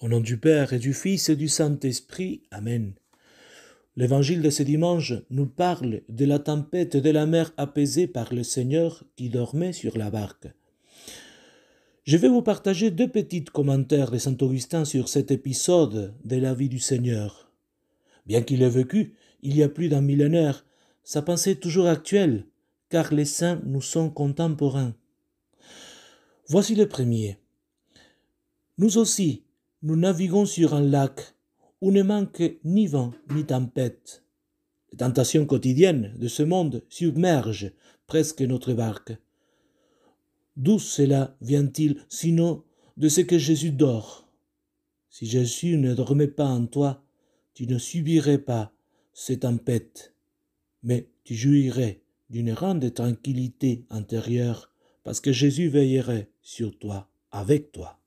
Au nom du Père et du Fils et du Saint-Esprit. Amen. L'évangile de ce dimanche nous parle de la tempête de la mer apaisée par le Seigneur qui dormait sur la barque. Je vais vous partager deux petits commentaires de Saint Augustin sur cet épisode de la vie du Seigneur. Bien qu'il ait vécu il y a plus d'un millénaire, sa pensée est toujours actuelle, car les saints nous sont contemporains. Voici le premier. Nous aussi, nous naviguons sur un lac où ne manque ni vent ni tempête. Les tentations quotidiennes de ce monde submergent presque notre barque. D'où cela vient-il sinon de ce que Jésus dort Si Jésus ne dormait pas en toi, tu ne subirais pas ces tempêtes, mais tu jouirais d'une grande tranquillité intérieure parce que Jésus veillerait sur toi, avec toi.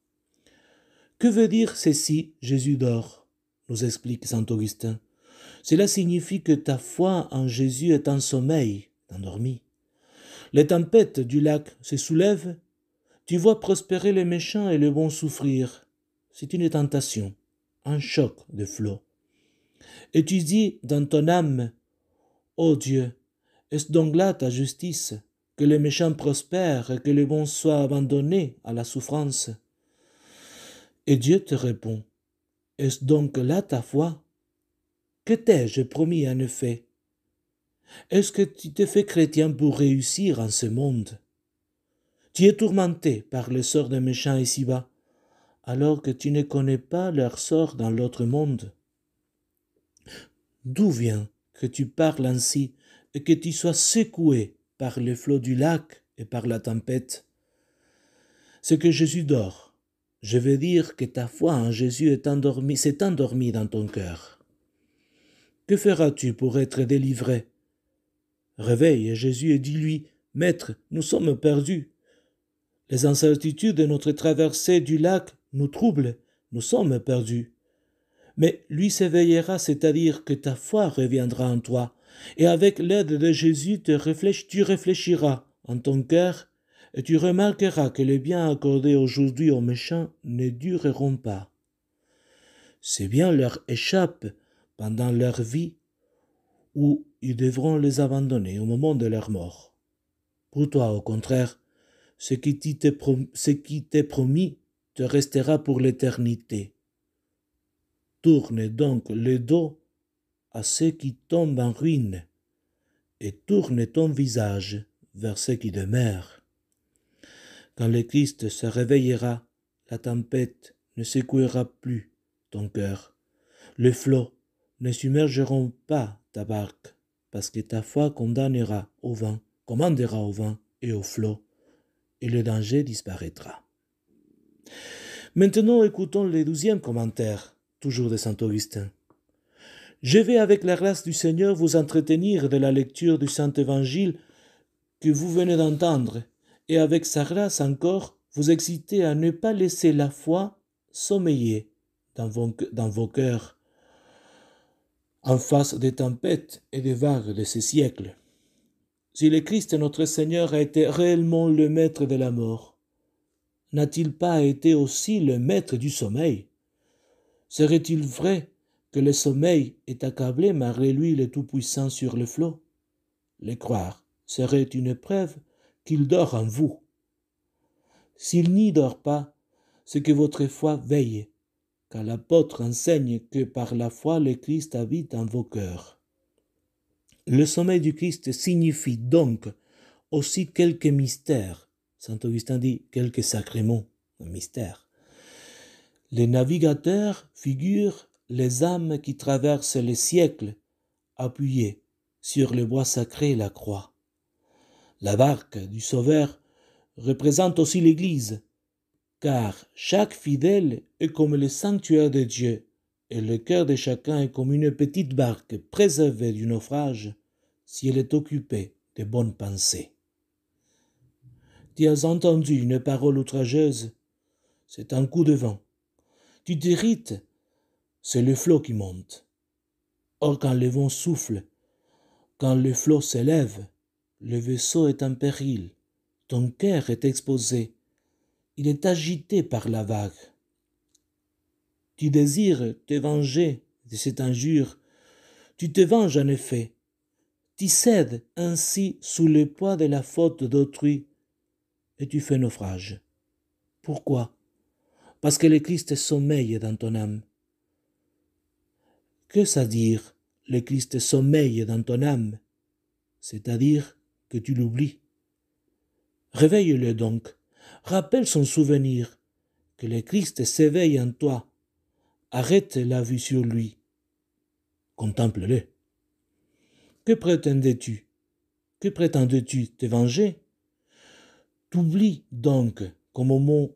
Que veut dire ceci Jésus dort nous explique saint Augustin. Cela signifie que ta foi en Jésus est en sommeil, endormie. Les tempêtes du lac se soulèvent, tu vois prospérer les méchants et les bons souffrir. C'est une tentation, un choc de flot. Et tu dis dans ton âme, Ô oh Dieu, est-ce donc là ta justice, que les méchants prospèrent et que les bons soient abandonnés à la souffrance et Dieu te répond, est-ce donc là ta foi Que t'ai-je promis en effet Est-ce que tu te fais chrétien pour réussir en ce monde Tu es tourmenté par le sort des méchants ici-bas, alors que tu ne connais pas leur sort dans l'autre monde. D'où vient que tu parles ainsi et que tu sois secoué par les flots du lac et par la tempête C'est que Jésus dort je veux dire que ta foi en Jésus s'est endormie dans ton cœur. Que feras-tu pour être délivré Réveille Jésus et dis-lui, Maître, nous sommes perdus. Les incertitudes de notre traversée du lac nous troublent, nous sommes perdus. Mais lui s'éveillera, c'est-à-dire que ta foi reviendra en toi, et avec l'aide de Jésus tu réfléchiras en ton cœur et tu remarqueras que les biens accordés aujourd'hui aux méchants ne dureront pas. Ces biens leur échappent pendant leur vie ou ils devront les abandonner au moment de leur mort. Pour toi, au contraire, ce qui t'est promis, promis te restera pour l'éternité. Tourne donc le dos à ceux qui tombent en ruine et tourne ton visage vers ceux qui demeurent. Quand le Christ se réveillera, la tempête ne secouera plus ton cœur. Les flots ne submergeront pas ta barque, parce que ta foi condamnera au vent, commandera au vent et aux flots et le danger disparaîtra. Maintenant écoutons le douzième commentaire, toujours de saint Augustin. Je vais avec la grâce du Seigneur vous entretenir de la lecture du Saint Évangile que vous venez d'entendre et avec sa grâce encore, vous excitez à ne pas laisser la foi sommeiller dans vos, dans vos cœurs en face des tempêtes et des vagues de ces siècles. Si le Christ notre Seigneur a été réellement le maître de la mort, n'a-t-il pas été aussi le maître du sommeil Serait-il vrai que le sommeil est accablé malgré lui le Tout-Puissant sur le flot Le croire serait une preuve qu'il dort en vous. S'il n'y dort pas, c'est que votre foi veille, car l'apôtre enseigne que par la foi le Christ habite en vos cœurs. Le sommeil du Christ signifie donc aussi quelques mystères. Saint Augustin dit quelques sacrements, un mystère. Les navigateurs figurent les âmes qui traversent les siècles, appuyées sur le bois sacré la croix. La barque du Sauveur représente aussi l'Église, car chaque fidèle est comme le sanctuaire de Dieu, et le cœur de chacun est comme une petite barque préservée du naufrage si elle est occupée de bonnes pensées. Tu as entendu une parole outrageuse, c'est un coup de vent. Tu t'irrites, c'est le flot qui monte. Or quand le vent souffle, quand le flot s'élève, le vaisseau est en péril. Ton cœur est exposé. Il est agité par la vague. Tu désires te venger de cette injure. Tu te venges en effet. Tu cèdes ainsi sous le poids de la faute d'autrui et tu fais naufrage. Pourquoi Parce que le Christ sommeille dans ton âme. Que ça dire le Christ sommeille dans ton âme C'est-à-dire que tu l'oublies. Réveille-le donc, rappelle son souvenir, que le Christ s'éveille en toi, arrête la vue sur lui, contemple-le. Que prétendais-tu Que prétendais-tu te venger T'oublies donc, comme au moment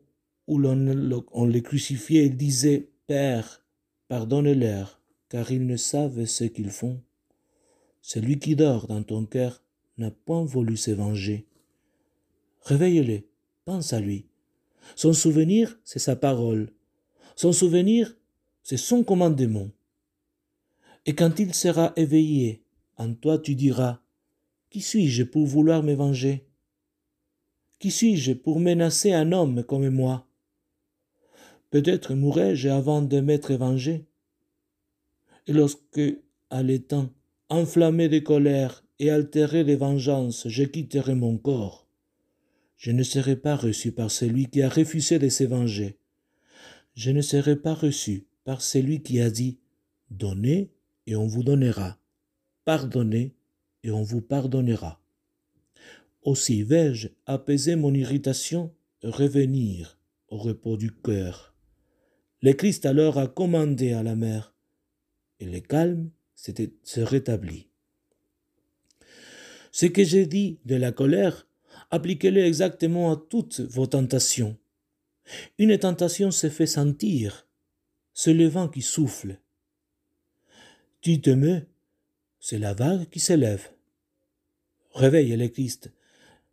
où l'on les crucifiait, il disait Père, pardonne-leur, car ils ne savent ce qu'ils font. Celui qui dort dans ton cœur n'a point voulu se venger. Réveille-le, pense à lui. Son souvenir, c'est sa parole. Son souvenir, c'est son commandement. Et quand il sera éveillé, en toi tu diras, Qui suis-je pour vouloir me venger Qui suis-je pour menacer un homme comme moi Peut-être mourrai-je avant de m'être vengé. Et lorsque, à l'étang, enflammé de colère, et altérer les vengeances, je quitterai mon corps. Je ne serai pas reçu par celui qui a refusé de se venger. Je ne serai pas reçu par celui qui a dit Donnez et on vous donnera. Pardonnez et on vous pardonnera. Aussi vais-je apaiser mon irritation revenir au repos du cœur. Le Christ alors a commandé à la mer et le calme se rétablit. Ce que j'ai dit de la colère, appliquez-le exactement à toutes vos tentations. Une tentation se fait sentir, c'est le vent qui souffle. Tu te c'est la vague qui s'élève. Réveille le Christ,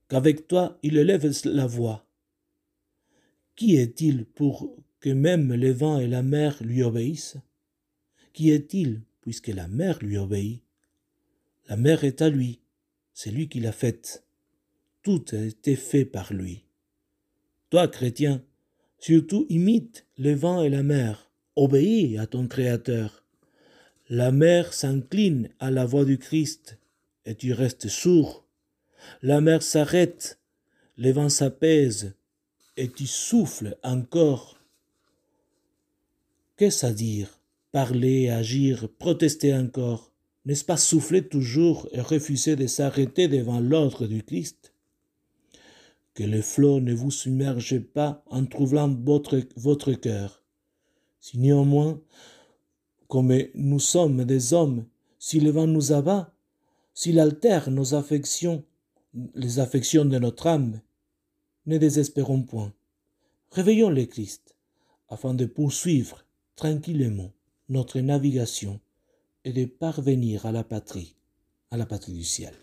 qu'avec toi il élève la voix. Qui est-il pour que même le vent et la mer lui obéissent Qui est-il puisque la mer lui obéit La mer est à lui, c'est lui qui l'a faite. Tout a été fait par lui. Toi, chrétien, surtout imite le vent et la mer. Obéis à ton Créateur. La mer s'incline à la voix du Christ et tu restes sourd. La mer s'arrête, le vent s'apaise et tu souffles encore. Qu'est-ce à dire Parler, agir, protester encore n'est-ce pas souffler toujours et refuser de s'arrêter devant l'ordre du Christ Que le flot ne vous submerge pas en troublant votre, votre cœur. Si néanmoins, comme nous sommes des hommes, si le vent nous abat, s'il altère nos affections, les affections de notre âme, ne désespérons point. Réveillons le Christ, afin de poursuivre tranquillement notre navigation et de parvenir à la patrie, à la patrie du ciel.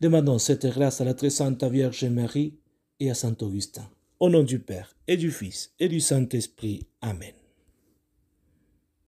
Demandons cette grâce à la très sainte Vierge Marie et à Saint Augustin. Au nom du Père et du Fils et du Saint-Esprit. Amen.